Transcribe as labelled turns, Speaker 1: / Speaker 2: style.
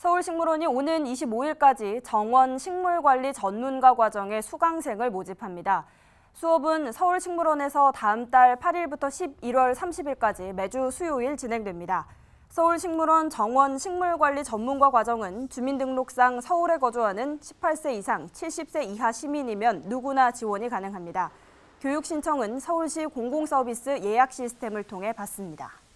Speaker 1: 서울식물원이 오는 25일까지 정원 식물관리 전문가 과정에 수강생을 모집합니다. 수업은 서울식물원에서 다음 달 8일부터 11월 30일까지 매주 수요일 진행됩니다. 서울식물원 정원 식물관리 전문가 과정은 주민등록상 서울에 거주하는 18세 이상 70세 이하 시민이면 누구나 지원이 가능합니다. 교육 신청은 서울시 공공서비스 예약 시스템을 통해 받습니다.